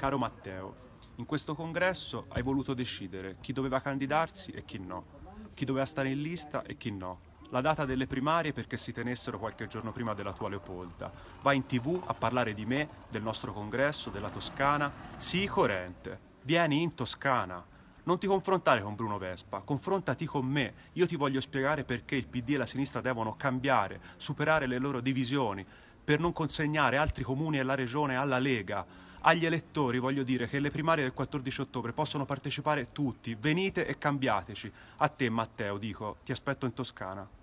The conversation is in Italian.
Caro Matteo, in questo congresso hai voluto decidere chi doveva candidarsi e chi no, chi doveva stare in lista e chi no, la data delle primarie perché si tenessero qualche giorno prima della tua Leopolda. Vai in tv a parlare di me, del nostro congresso, della Toscana. Sii coerente. Vieni in Toscana. Non ti confrontare con Bruno Vespa, confrontati con me. Io ti voglio spiegare perché il PD e la sinistra devono cambiare, superare le loro divisioni, per non consegnare altri comuni e la regione alla Lega agli elettori voglio dire che le primarie del 14 ottobre possono partecipare tutti, venite e cambiateci. A te Matteo dico, ti aspetto in Toscana.